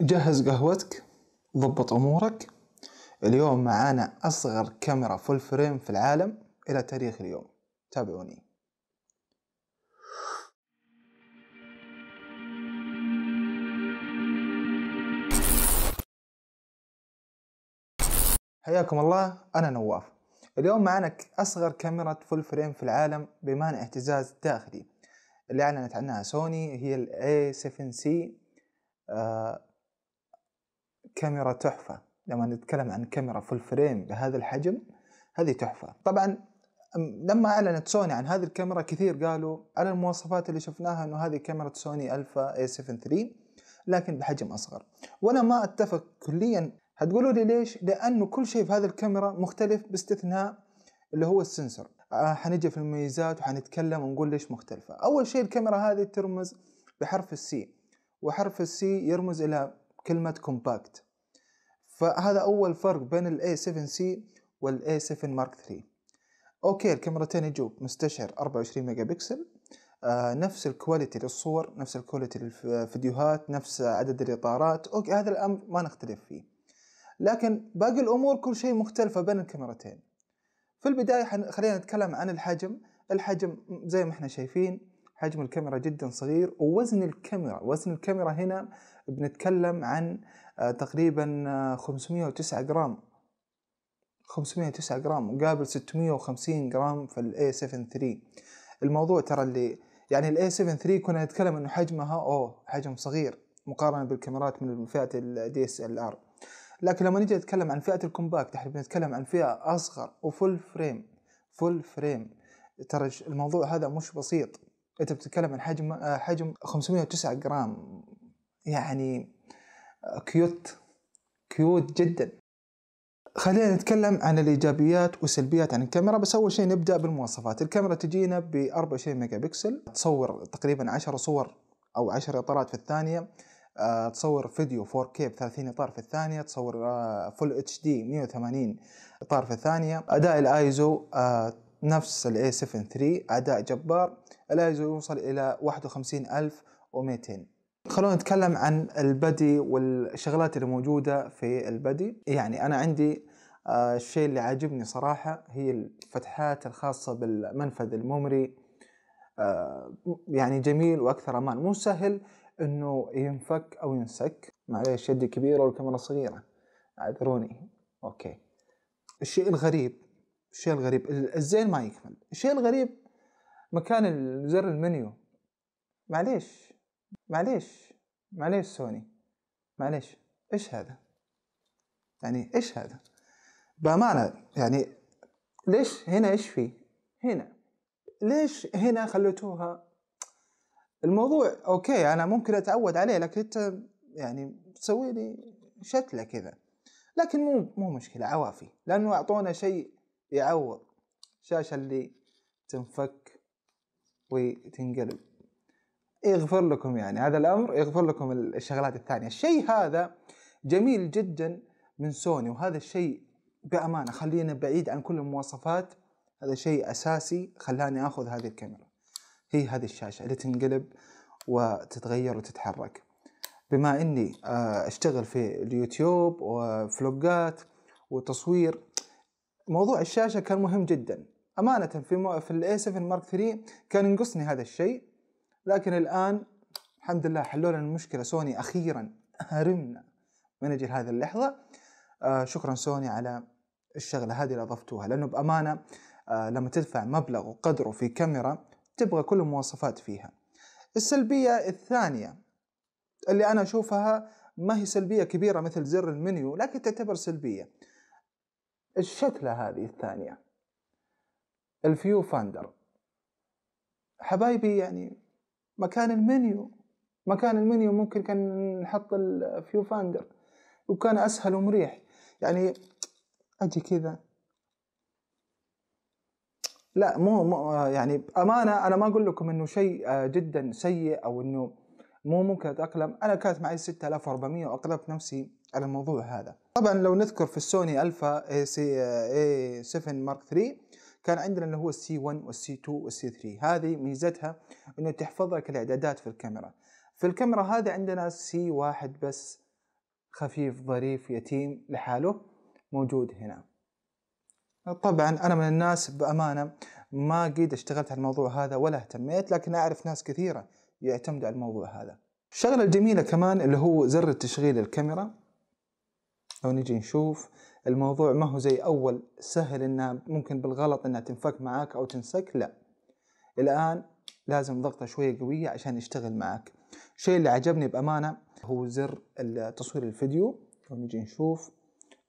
جهز قهوتك ضبط أمورك اليوم معانا أصغر كاميرا فول فريم في العالم إلى تاريخ اليوم تابعوني حياكم الله أنا نواف اليوم معانا أصغر كاميرا فول فريم في العالم بمانع اهتزاز داخلي اللي أعلنت عنها سوني هي الـ A7C c آه، كاميرا تحفة لما نتكلم عن كاميرا فول فريم بهذا الحجم هذه تحفة طبعا لما اعلنت سوني عن هذه الكاميرا كثير قالوا على المواصفات اللي شفناها انه هذه كاميرا سوني الفا اي 7 3 لكن بحجم اصغر وانا ما اتفق كليا هتقولوا لي ليش لانه كل شيء في هذه الكاميرا مختلف باستثناء اللي هو السنسور آه، حنجي في المميزات وحنتكلم ونقول ليش مختلفة اول شيء الكاميرا هذه ترمز بحرف السي وحرف السي يرمز الى كلمة كومباكت فهذا أول فرق بين ال A7C وال A7 Mark 3 أوكي الكاميرتين يجوا مستشعر 24 ميجا بكسل آه نفس الكواليتي للصور نفس الكواليتي للفيديوهات نفس عدد الإطارات أوكي هذا الأمر ما نختلف فيه لكن باقي الأمور كل شيء مختلفة بين الكاميرتين في البداية خلينا نتكلم عن الحجم الحجم زي ما احنا شايفين حجم الكاميرا جدا صغير ووزن الكاميرا وزن الكاميرا هنا بنتكلم عن آه، تقريبا 509 آه، جرام 509 جرام مقابل 650 جرام في الاي 7 III الموضوع ترى اللي يعني الاي 7 III كنا نتكلم انه حجمها اوه حجم صغير مقارنة بالكاميرات من فئة الدي اس ال ار لكن لما نجي نتكلم عن فئة الكومباكت احنا بنتكلم عن فئة اصغر وفول فريم فول فريم ترى الموضوع هذا مش بسيط انت بتتكلم عن حجم آه، حجم 509 جرام يعني آه، كيوت كيوت جدا خلينا نتكلم عن الايجابيات والسلبيات عن الكاميرا بس اول شيء نبدا بالمواصفات الكاميرا تجينا ب 24 ميجا بكسل تصور تقريبا 10 صور او 10 اطارات في الثانيه آه، تصور فيديو 4K ب 30 اطار في الثانيه تصور فول اتش دي 180 اطار في الثانيه اداء الايزو نفس الـ A7 III أداء جبار لا يوصل إلى 51200 خلونا نتكلم عن البدي والشغلات اللي موجودة في البدي يعني أنا عندي آه، الشيء اللي عاجبني صراحة هي الفتحات الخاصة بالمنفذ الممري آه، يعني جميل وأكثر أمان مو سهل إنه ينفك أو ينسك معليش يدي كبيرة والكاميرا صغيرة اعذروني أوكي الشيء الغريب الشيء الغريب الزين ما يكمل الشيء الغريب مكان زر المنيو معليش معليش معليش سوني معليش ايش هذا يعني ايش هذا بامانه يعني ليش هنا ايش في هنا ليش هنا خليتوها الموضوع اوكي انا ممكن اتعود عليه لكن انت يعني تسوي لي شتله كذا لكن مو مو مشكله عوافي لانه اعطونا شيء يعور الشاشة اللي تنفك وتنقلب يغفر لكم يعني هذا الأمر يغفر لكم الشغلات الثانية الشيء هذا جميل جدا من سوني وهذا الشيء بأمانة خلينا بعيد عن كل المواصفات هذا شيء أساسي خلاني أخذ هذه الكاميرا هي هذه الشاشة اللي تنقلب وتتغير وتتحرك بما اني آه، اشتغل في اليوتيوب وفلوجات وتصوير موضوع الشاشة كان مهم جدا أمانة في مو... في a 7 مارك 3 كان ينقصني هذا الشيء لكن الآن الحمد لله حلوا لنا المشكلة سوني أخيرا هرمنا من أجل هذه اللحظة آه شكرا سوني على الشغلة هذه اللي أضفتوها لأنه بأمانة آه لما تدفع مبلغ وقدره في كاميرا تبغى كل المواصفات فيها السلبية الثانية اللي أنا أشوفها ما هي سلبية كبيرة مثل زر المنيو لكن تعتبر سلبية الشتلة هذه الثانية الفيو فاندر حبايبي يعني مكان المنيو مكان المنيو ممكن كان نحط الفيو فاندر وكان أسهل ومريح يعني أجي كذا لا مو, مو يعني أمانة أنا ما أقول لكم إنه شيء آه، جدا سيء أو إنه مو ممكن أتأقلم أنا كانت معي 6400 وأقلبت نفسي على الموضوع هذا طبعا لو نذكر في السوني الفا اي سي اي 7 مارك 3 كان عندنا اللي هو السي 1 والسي 2 والسي 3 هذه ميزتها انه تحفظ لك الاعدادات في الكاميرا في الكاميرا هذه عندنا سي 1 بس خفيف ظريف يتيم لحاله موجود هنا طبعا انا من الناس بامانه ما قد اشتغلت على الموضوع هذا ولا اهتميت لكن اعرف ناس كثيره يعتمدوا على الموضوع هذا الشغله الجميله كمان اللي هو زر تشغيل الكاميرا لو نجي نشوف الموضوع ما هو زي أول سهل إنها ممكن بالغلط إنها تنفك معاك أو تنسك لا الآن لازم ضغطة شوية قوية عشان يشتغل معاك الشيء اللي عجبني بأمانة هو زر تصوير الفيديو لو نجي نشوف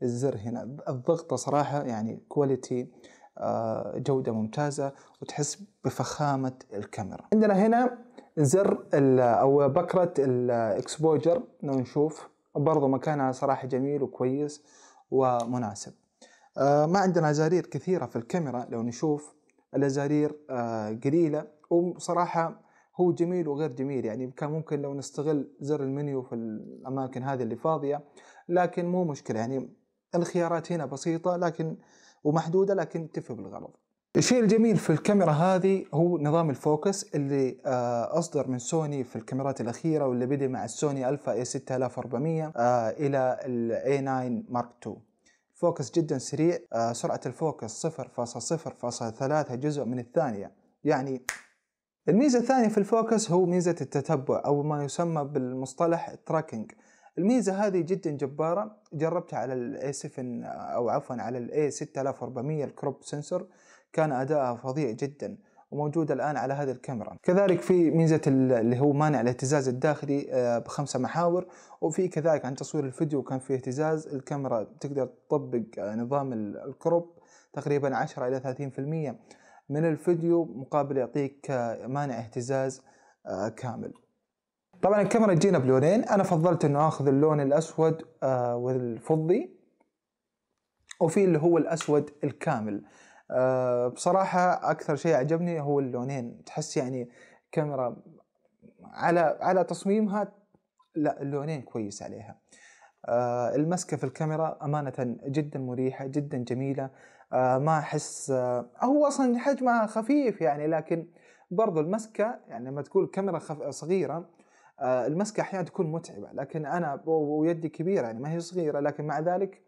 الزر هنا الضغطة صراحة يعني كواليتي آه، جودة ممتازة وتحس بفخامة الكاميرا عندنا هنا زر أو بكرة الإكسبوجر لو نشوف برضو مكانها صراحة جميل وكويس ومناسب آه، ما عندنا زرير كثيرة في الكاميرا لو نشوف الأزارير آه، قليلة وصراحة هو جميل وغير جميل يعني كان ممكن لو نستغل زر المنيو في الأماكن هذه اللي فاضية لكن مو مشكلة يعني الخيارات هنا بسيطة لكن ومحدودة لكن تفي بالغرض الشيء الجميل في الكاميرا هذه هو نظام الفوكس اللي آه، اصدر من سوني في الكاميرات الاخيره واللي بدا مع السوني الفا اي 6400 آه، الى الاي 9 مارك 2 فوكس جدا سريع آه، سرعه الفوكس 0.0.3 جزء من الثانيه يعني الميزه الثانيه في الفوكس هو ميزه التتبع او ما يسمى بالمصطلح تراكنج الميزة هذه جدا جبارة جربتها على الاي 7 او عفوا على إيه الاي 6400 الكروب سنسور كان أداءها فظيع جدا وموجود الآن على هذه الكاميرا كذلك في ميزة اللي هو مانع الاهتزاز الداخلي آه، بخمسة محاور وفي كذلك عن تصوير الفيديو كان في اهتزاز الكاميرا تقدر تطبق آه، نظام الكروب تقريبا 10 إلى 30% من الفيديو مقابل يعطيك آه، مانع اهتزاز كامل طبعا الكاميرا تجينا بلونين انا فضلت انه اخذ اللون الاسود والفضي وفي اللي هو الاسود الكامل آه، بصراحة أكثر شيء عجبني هو اللونين تحس يعني كاميرا على على تصميمها لا اللونين كويس عليها أه المسكة في الكاميرا أمانة جدا مريحة جدا جميلة أه ما أحس آه، هو أصلا حجمها خفيف يعني لكن برضو المسكة يعني لما تقول كاميرا خف... صغيرة آه، المسكة أحيانا تكون متعبة لكن أنا ويدي كبيرة يعني ما هي صغيرة لكن مع ذلك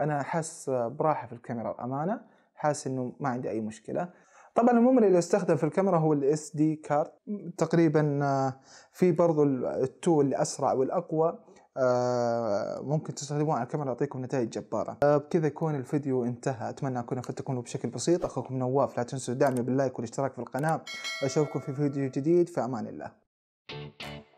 أنا أحس براحة في الكاميرا أمانة حاسس انه ما عندي اي مشكله طبعا الممر اللي استخدم في الكاميرا هو الاس دي كارد تقريبا آه، في برضو التول الاسرع والاقوى آه، ممكن تستخدموه على الكاميرا يعطيكم نتائج جبارة آه، بكذا يكون الفيديو انتهى أتمنى أكون أفدتكم بشكل بسيط أخوكم نواف لا تنسوا دعمي باللايك والاشتراك في القناة أشوفكم في فيديو جديد في أمان الله